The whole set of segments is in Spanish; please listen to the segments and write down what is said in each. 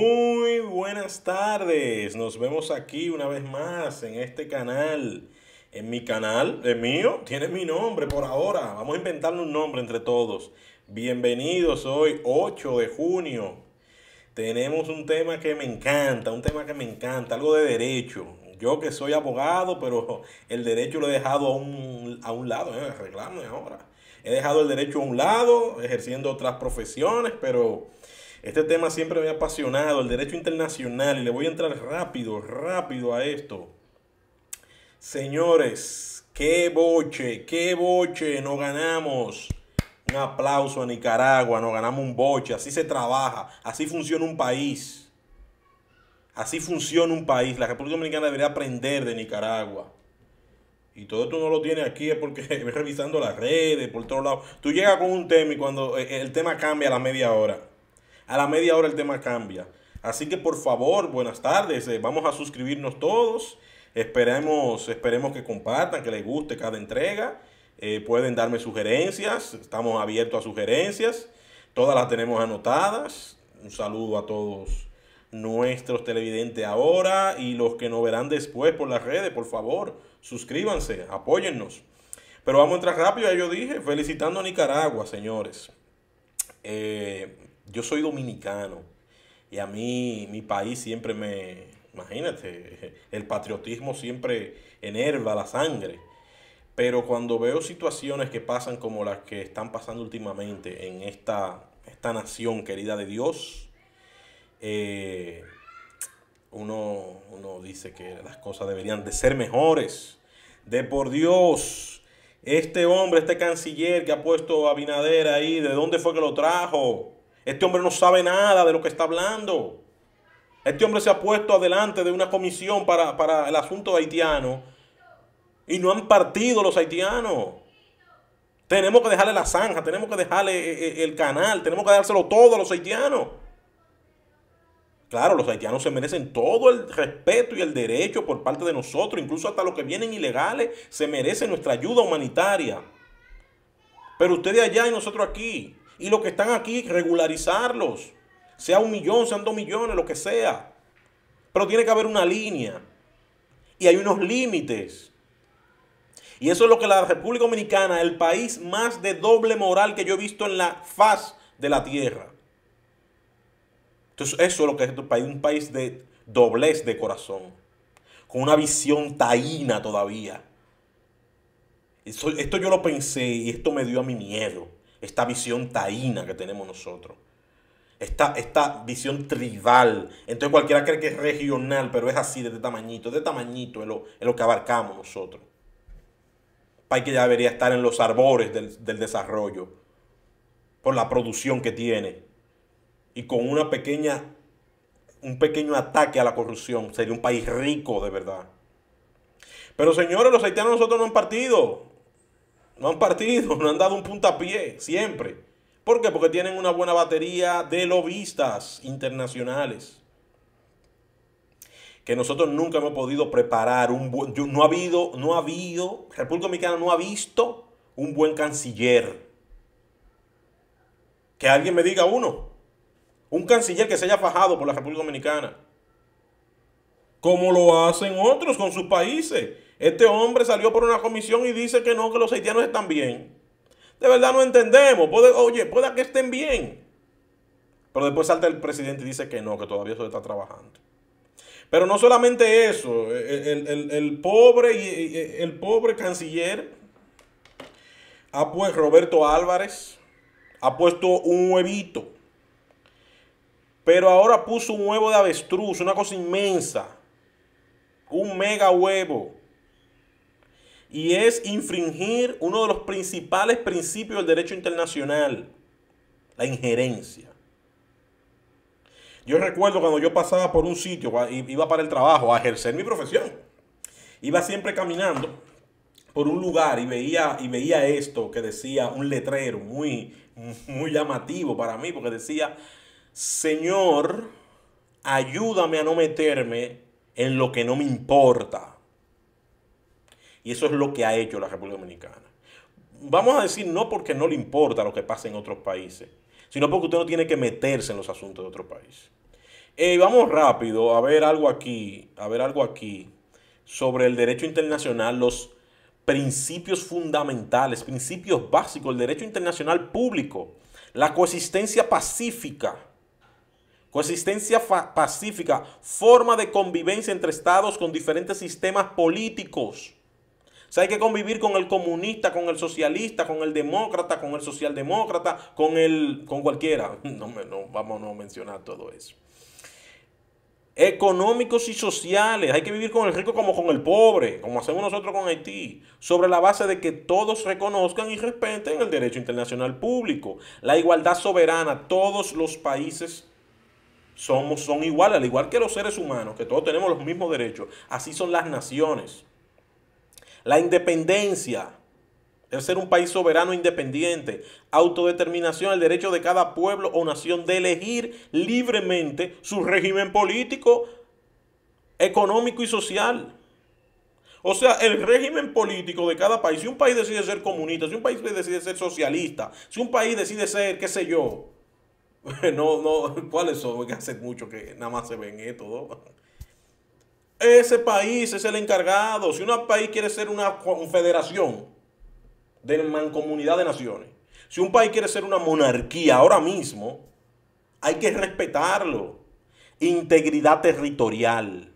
Muy buenas tardes, nos vemos aquí una vez más en este canal. En mi canal, el mío, tiene mi nombre por ahora. Vamos a inventarle un nombre entre todos. Bienvenidos hoy, 8 de junio. Tenemos un tema que me encanta, un tema que me encanta, algo de derecho. Yo que soy abogado, pero el derecho lo he dejado a un, lado, eh, ahora. He dejado el derecho a un lado, ejerciendo otras profesiones, pero este tema siempre me ha apasionado, el derecho internacional, y le voy a entrar rápido, rápido a esto. Señores, qué boche, qué boche, no ganamos. Un aplauso a Nicaragua, no ganamos un boche, así se trabaja, así funciona un país. Así funciona un país. La República Dominicana debería aprender de Nicaragua. Y todo esto no lo tiene aquí es porque revisando las redes, por todos lados. Tú llegas con un tema y cuando eh, el tema cambia a la media hora. A la media hora el tema cambia. Así que por favor, buenas tardes. Eh, vamos a suscribirnos todos. Esperemos, esperemos que compartan, que les guste cada entrega. Eh, pueden darme sugerencias. Estamos abiertos a sugerencias. Todas las tenemos anotadas. Un saludo a todos nuestros televidentes ahora y los que nos verán después por las redes. Por favor, suscríbanse, apóyennos. Pero vamos a entrar rápido, ya yo dije, felicitando a Nicaragua, señores. Eh, yo soy dominicano y a mí mi país siempre me, imagínate, el patriotismo siempre enerva la sangre. Pero cuando veo situaciones que pasan como las que están pasando últimamente en esta, esta nación querida de Dios, eh, uno, uno dice que las cosas deberían de ser mejores. De por Dios, este hombre, este canciller que ha puesto a Binader ahí, ¿de dónde fue que lo trajo? Este hombre no sabe nada de lo que está hablando. Este hombre se ha puesto adelante de una comisión para, el asunto haitiano y no han partido los haitianos. Tenemos que dejarle la zanja, tenemos que dejarle eh, eh, el canal, tenemos que dárselo todo a los haitianos. Claro, los haitianos se merecen todo el respeto y el derecho por parte de nosotros, incluso hasta los que vienen ilegales, se merecen nuestra ayuda humanitaria. Pero ustedes allá y nosotros aquí. Y lo que están aquí, regularizarlos. Sea un millón, sean dos millones, lo que sea. Pero tiene que haber una línea. Y hay unos límites. Y eso es lo que la República Dominicana, el país más de doble moral que yo he visto en la faz de la tierra. Entonces, eso es lo que es este país, un país de doblez de corazón, con una visión taína todavía. Esto, esto yo lo pensé y esto me dio a mi miedo esta visión taína que tenemos nosotros. Esta, esta, visión tribal. Entonces cualquiera cree que es regional, pero es así, de tamañito. De tamañito es lo, que abarcamos nosotros. País que ya debería estar en los arbores del, del desarrollo, por la producción que tiene. Y con una pequeña, un pequeño ataque a la corrupción, sería un país rico de verdad. Pero señores, los haitianos nosotros no han partido no han partido, no han dado un puntapié, siempre. ¿Por qué? Porque tienen una buena batería de lobistas internacionales. Que nosotros nunca hemos podido preparar un buen. no ha habido, no ha habido, República Dominicana no ha visto un buen canciller. Que alguien me diga uno. Un canciller que se haya fajado por la República Dominicana. Como lo hacen otros con sus países este hombre salió por una comisión y dice que no, que los haitianos están bien. De verdad no entendemos. oye, pueda que estén bien. Pero después salta el presidente y dice que no, que todavía eso está trabajando. Pero no solamente eso, el, pobre, el pobre canciller ha Roberto Álvarez ha puesto un huevito. Pero ahora puso un huevo de avestruz, una cosa inmensa. Un mega huevo y es infringir uno de los principales principios del derecho internacional, la injerencia. Yo recuerdo cuando yo pasaba por un sitio, iba para el trabajo, a ejercer mi profesión. Iba siempre caminando por un lugar y veía, y veía esto que decía un letrero muy, muy llamativo para mí, porque decía, Señor, ayúdame a no meterme en lo que no me importa. Y eso es lo que ha hecho la República Dominicana. Vamos a decir no porque no le importa lo que pasa en otros países, sino porque usted no tiene que meterse en los asuntos de otro país. Eh, vamos rápido a ver algo aquí, a ver algo aquí sobre el derecho internacional, los principios fundamentales, principios básicos, el derecho internacional público, la coexistencia pacífica, coexistencia pacífica, forma de convivencia entre estados con diferentes sistemas políticos, sea, hay que convivir con el comunista, con el socialista, con el demócrata, con el socialdemócrata, con el con cualquiera. No, no vamos a no mencionar todo eso. Económicos y sociales. Hay que vivir con el rico como con el pobre, como hacemos nosotros con Haití, sobre la base de que todos reconozcan y respeten el derecho internacional público, la igualdad soberana. Todos los países somos, son iguales, al igual que los seres humanos, que todos tenemos los mismos derechos. Así son las naciones. La independencia, el ser un país soberano e independiente, autodeterminación, el derecho de cada pueblo o nación de elegir libremente su régimen político, económico y social. O sea, el régimen político de cada país, si un país decide ser comunista, si un país decide ser socialista, si un país decide ser, qué sé yo, no, no, ¿cuáles son? Que hace mucho que nada más se ven esto, ¿no? Ese país es el encargado. Si un país quiere ser una confederación de mancomunidad de naciones, si un país quiere ser una monarquía ahora mismo, hay que respetarlo. Integridad territorial.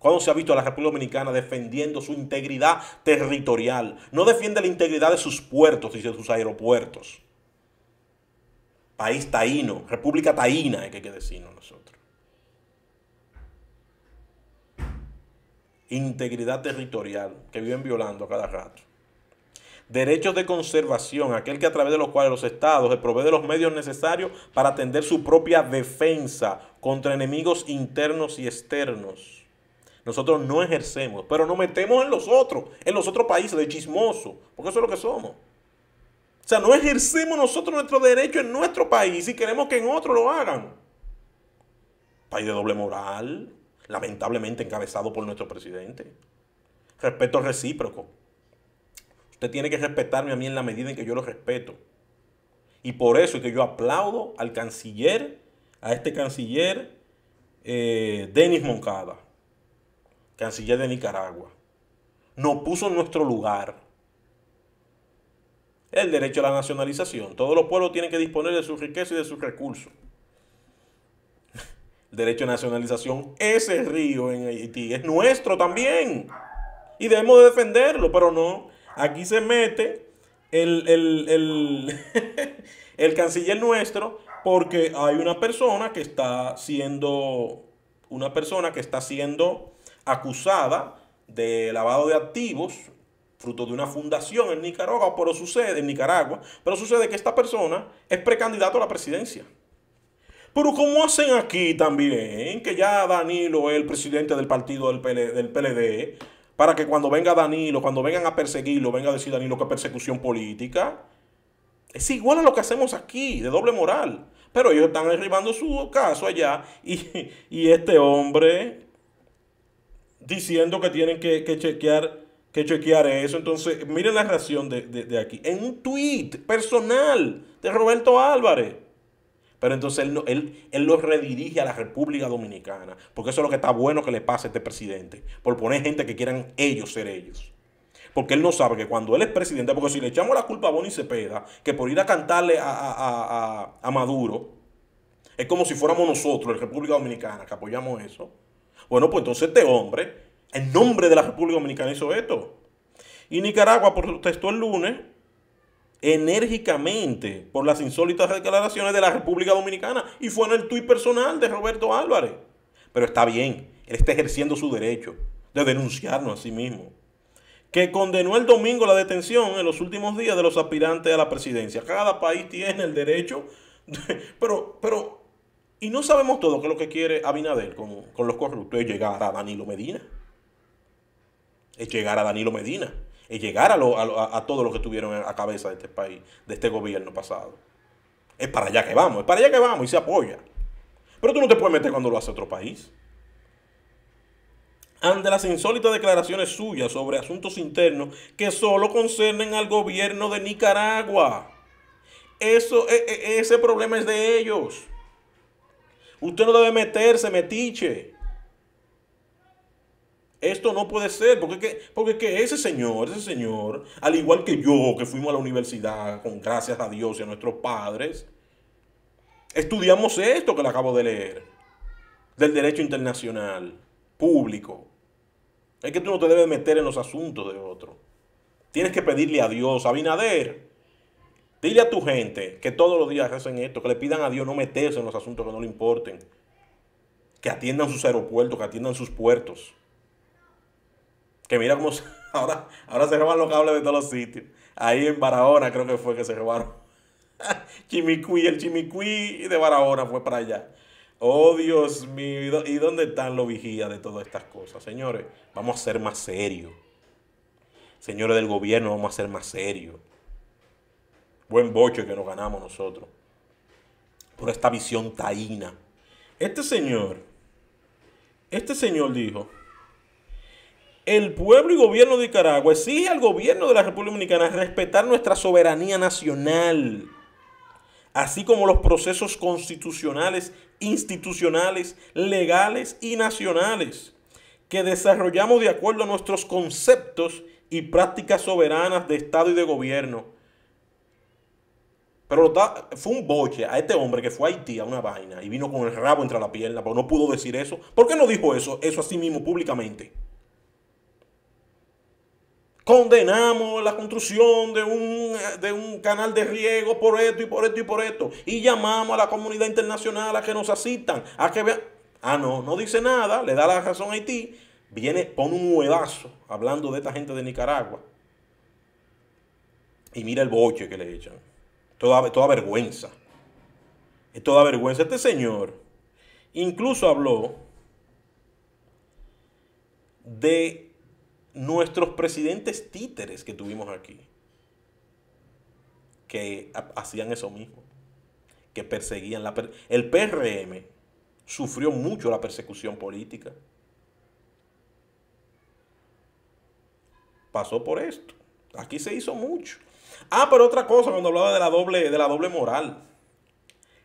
¿Cuándo se ha visto a la República Dominicana defendiendo su integridad territorial? No defiende la integridad de sus puertos y de sus aeropuertos. País taíno, República taína, hay que decirnos nosotros. integridad territorial que viven violando a cada rato. Derechos de conservación, aquel que a través de los cuales los estados se provee de los medios necesarios para atender su propia defensa contra enemigos internos y externos. Nosotros no ejercemos, pero nos metemos en los otros, en los otros países de chismoso, porque eso es lo que somos. O sea, no ejercemos nosotros nuestro derecho en nuestro país y queremos que en otro lo hagan. País de doble moral, lamentablemente encabezado por nuestro presidente. Respeto recíproco. Usted tiene que respetarme a mí en la medida en que yo lo respeto. Y por eso es que yo aplaudo al canciller, a este canciller eh, Denis Moncada, canciller de Nicaragua. Nos puso en nuestro lugar el derecho a la nacionalización. Todos los pueblos tienen que disponer de su riqueza y de sus recursos derecho a nacionalización, ese río en Haití es nuestro también. Y debemos defenderlo, pero no. Aquí se mete el, el, el, el canciller nuestro porque hay una persona que está siendo, una persona que está siendo acusada de lavado de activos fruto de una fundación en Nicaragua, pero sucede en Nicaragua, pero sucede que esta persona es precandidato a la presidencia. Pero como hacen aquí también, que ya Danilo es el presidente del partido del PLD, del PLD para que cuando venga Danilo, cuando vengan a perseguirlo, venga a decir Danilo que es persecución política. Es igual a lo que hacemos aquí, de doble moral. Pero ellos están arribando su caso allá y, este hombre diciendo que tienen que, chequear, que chequear eso. Entonces, miren la reacción de, de aquí. En un tweet personal de Roberto Álvarez. Pero entonces él, él, él los redirige a la República Dominicana, porque eso es lo que está bueno que le pase a este presidente, por poner gente que quieran ellos ser ellos. Porque él no sabe que cuando él es presidente, porque si le echamos la culpa a Bonnie Cepeda, que por ir a cantarle a, a Maduro, es como si fuéramos nosotros, la República Dominicana, que apoyamos eso. Bueno, pues entonces este hombre, en nombre de la República Dominicana, hizo esto. Y Nicaragua protestó el lunes enérgicamente por las insólitas declaraciones de la República Dominicana y fue en el tuit personal de Roberto Álvarez. Pero está bien, él está ejerciendo su derecho de denunciarnos a sí mismo. Que condenó el domingo la detención en los últimos días de los aspirantes a la presidencia. Cada país tiene el derecho, pero, pero, y no sabemos todo que lo que quiere Abinader con, con los corruptos es llegar a Danilo Medina. Es llegar a Danilo Medina llegar a, lo, a, todo lo que tuvieron a cabeza de este país, de este gobierno pasado. Es para allá que vamos, es para allá que vamos y se apoya. Pero tú no te puedes meter cuando lo hace otro país. Ante las insólitas declaraciones suyas sobre asuntos internos que solo concernen al gobierno de Nicaragua. Eso, e, e, ese problema es de ellos. Usted no debe meterse, metiche. Esto no puede ser, porque, que, porque que ese señor, ese señor, al igual que yo, que fuimos a la universidad, con gracias a Dios y a nuestros padres, estudiamos esto que le acabo de leer, del derecho internacional, público. Es que tú no te debes meter en los asuntos de otro. Tienes que pedirle a Dios, Abinader. Dile a tu gente que todos los días hacen esto, que le pidan a Dios no meterse en los asuntos que no le importen. Que atiendan sus aeropuertos, que atiendan sus puertos. Que mira cómo ahora, ahora se roban los cables de todos los sitios. Ahí en Barahona creo que fue que se robaron. Chimicuí, el Chimicuí de Barahona fue para allá. Oh, Dios mío, ¿y dónde están los vigías de todas estas cosas? Señores, vamos a ser más serios. Señores del gobierno, vamos a ser más serios. Buen bocho que nos ganamos nosotros. Por esta visión taína. Este señor, este señor dijo, el pueblo y gobierno de Nicaragua exige al gobierno de la República Dominicana respetar nuestra soberanía nacional, así como los procesos constitucionales, institucionales, legales y nacionales que desarrollamos de acuerdo a nuestros conceptos y prácticas soberanas de Estado y de gobierno. Pero fue un boche a este hombre que fue a Haití a una vaina y vino con el rabo entre la pierna, pero no pudo decir eso. ¿Por qué no dijo eso, eso a sí mismo públicamente? Condenamos la construcción de un, de un canal de riego por esto y por esto y por esto. Y llamamos a la comunidad internacional a que nos asistan, a que Ah, no, no dice nada, le da la razón a Haití. Viene, pone un huevazo hablando de esta gente de Nicaragua. Y mira el boche que le echan. Toda, toda vergüenza. Es toda vergüenza. Este señor incluso habló de nuestros presidentes títeres que tuvimos aquí, que hacían eso mismo, que perseguían la... el PRM sufrió mucho la persecución política. Pasó por esto. Aquí se hizo mucho. Ah, pero otra cosa cuando hablaba de la doble, de la doble moral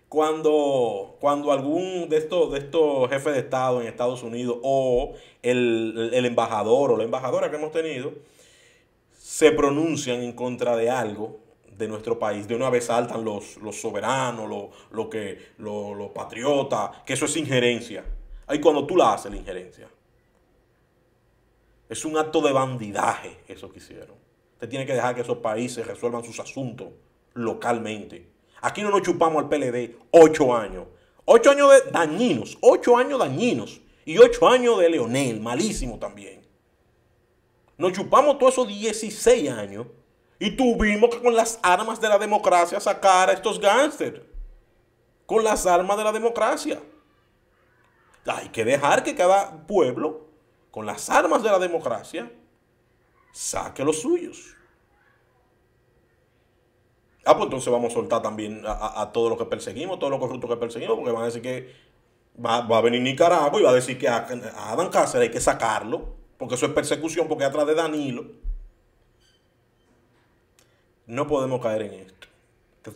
cuando, cuando algún de estos, de estos jefes de Estado en Estados Unidos o el, embajador o la embajadora que hemos tenido se pronuncian en contra de algo de nuestro país, de una vez saltan los, soberanos, los, que, los, los patriotas, que eso es injerencia. Ahí cuando tú la haces la injerencia. Es un acto de bandidaje eso que hicieron. Usted tiene que dejar que esos países resuelvan sus asuntos localmente. Aquí no nos chupamos al PLD ocho años. Ocho años de dañinos, ocho años dañinos. Y ocho años de Leonel, malísimo también. Nos chupamos todos esos 16 años y tuvimos que con las armas de la democracia sacar a estos gángsters. Con las armas de la democracia. Hay que dejar que cada pueblo, con las armas de la democracia, saque los suyos. Ah, pues entonces vamos a soltar también a, todos los que perseguimos, todos los corruptos que perseguimos, porque van a decir que va, a venir Nicaragua y va a decir que a, a, Adán Cáceres hay que sacarlo, porque eso es persecución, porque atrás de Danilo. No podemos caer en esto.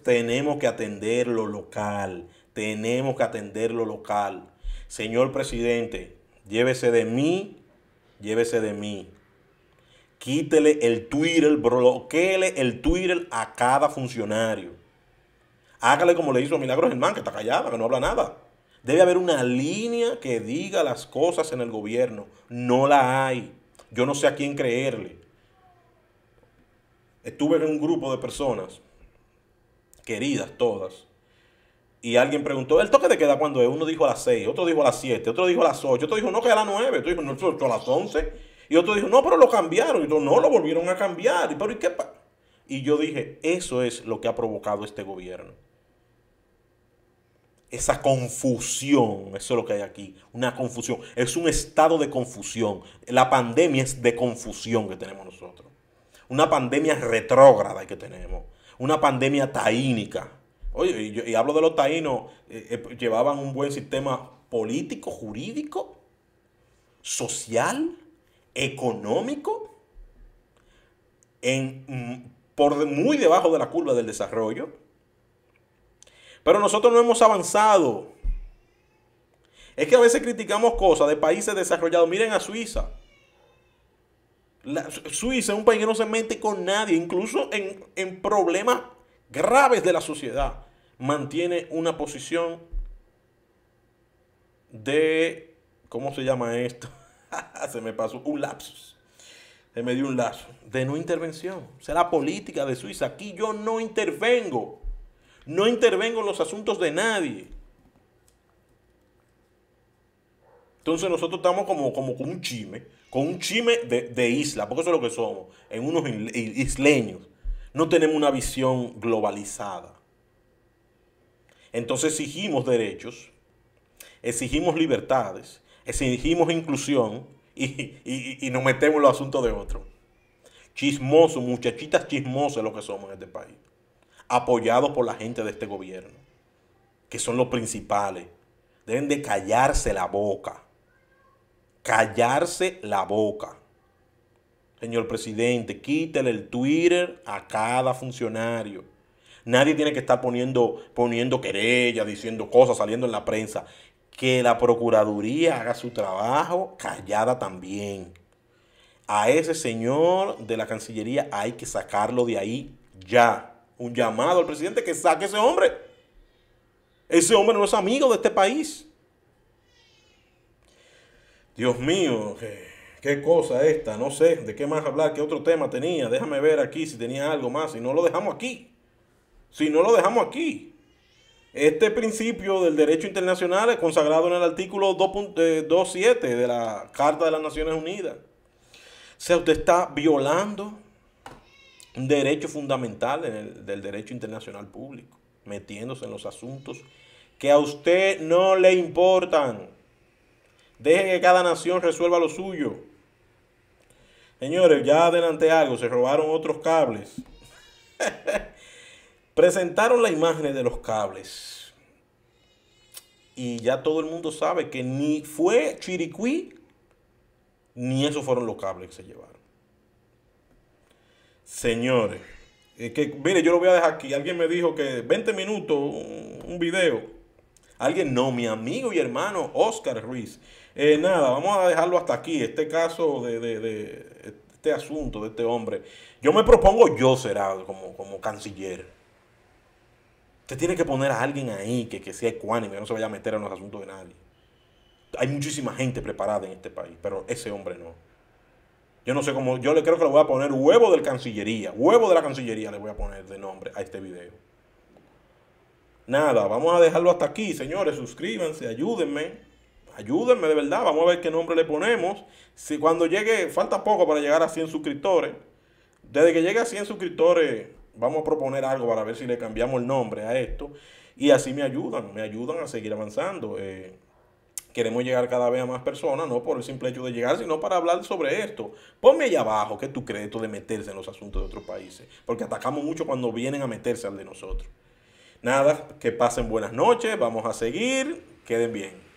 tenemos que atender lo local, tenemos que atender lo local. Señor presidente, llévese de mí, llévese de mí. Quítele el Twitter, bloqueele el Twitter a cada funcionario. Hágale como le hizo a Milagros Germán, que está callado, que no habla nada. Debe haber una línea que diga las cosas en el gobierno. No la hay. Yo no sé a quién creerle. Estuve en un grupo de personas, queridas todas, y alguien preguntó, ¿el toque de queda cuándo es? Uno dijo a las 6, otro dijo a las 7, otro dijo a las 8, otro dijo no que a las 9, otro dijo no, a las 11. Y otro dijo, no, pero lo cambiaron. Y yo, no, lo volvieron a cambiar. Y, pero, qué Y yo dije, eso es lo que ha provocado este gobierno. Esa confusión, eso es lo que hay aquí, una confusión. Es un estado de confusión. La pandemia es de confusión que tenemos nosotros. Una pandemia retrógrada que tenemos. Una pandemia taínica. Oye, y, hablo de los taínos, eh, eh, llevaban un buen sistema político, jurídico, social económico en, mm, por muy debajo de la curva del desarrollo. Pero nosotros no hemos avanzado. Es que a veces criticamos cosas de países desarrollados. Miren a Suiza. Suiza es un país que no se mete con nadie, incluso en, en problemas graves de la sociedad. Mantiene una posición de, ¿cómo se llama esto? Se me pasó un lapsus. Se me dio un lapso de no intervención. O sea, la política de Suiza. Aquí yo no intervengo. No intervengo en los asuntos de nadie. Entonces nosotros estamos como, como con un chime, con un chime de, de isla, porque eso es lo que somos, en unos isleños. No tenemos una visión globalizada. Entonces exigimos derechos, exigimos libertades, exigimos inclusión y, nos metemos en los asuntos de otro Chismosos, muchachitas chismosas lo que somos en este país. Apoyados por la gente de este gobierno, que son los principales. Deben de callarse la boca. Callarse la boca. Señor presidente, quítele el Twitter a cada funcionario. Nadie tiene que estar poniendo, poniendo querellas, diciendo cosas, saliendo en la prensa que la Procuraduría haga su trabajo callada también. A ese señor de la Cancillería hay que sacarlo de ahí ya. Un llamado al presidente que saque a ese hombre. Ese hombre no es amigo de este país. Dios mío, qué, qué cosa esta. No sé de qué más hablar, qué otro tema tenía. Déjame ver aquí si tenía algo más. Si no lo dejamos aquí. Si no lo dejamos aquí. Este principio del derecho internacional es consagrado en el artículo 2.7 eh, de la Carta de las Naciones Unidas. O sea, usted está violando un derecho fundamental del derecho internacional público, metiéndose en los asuntos que a usted no le importan. Deje que cada nación resuelva lo suyo. Señores, ya adelanté algo, se robaron otros cables. Presentaron las imágenes de los cables. Y ya todo el mundo sabe que ni fue Chiriquí ni esos fueron los cables que se llevaron. Señores, que, mire, yo lo voy a dejar aquí. Alguien me dijo que 20 minutos, un, video. Alguien, no, mi amigo y hermano Oscar Ruiz. Eh, nada, vamos a dejarlo hasta aquí. Este caso de, este asunto de este hombre. Yo me propongo yo será como, como canciller tiene que poner a alguien ahí que, que sea ecuánime, no se vaya a meter en los asuntos de nadie. Hay muchísima gente preparada en este país, pero ese hombre no. Yo no sé cómo, yo le creo que le voy a poner huevo la Cancillería, huevo de la Cancillería le voy a poner de nombre a este video. Nada, vamos a dejarlo hasta aquí, señores, suscríbanse, ayúdenme, ayúdenme de verdad, vamos a ver qué nombre le ponemos. Si cuando llegue, falta poco para llegar a 100 suscriptores. Desde que llegue a 100 suscriptores vamos a proponer algo para ver si le cambiamos el nombre a esto. Y así me ayudan, me ayudan a seguir avanzando. Eh, queremos llegar cada vez a más personas, no por el simple hecho de llegar, sino para hablar sobre esto. Ponme allá abajo, que tú crees crédito de meterse en los asuntos de otros países? Porque atacamos mucho cuando vienen a meterse al de nosotros. Nada, que pasen buenas noches, vamos a seguir, queden bien.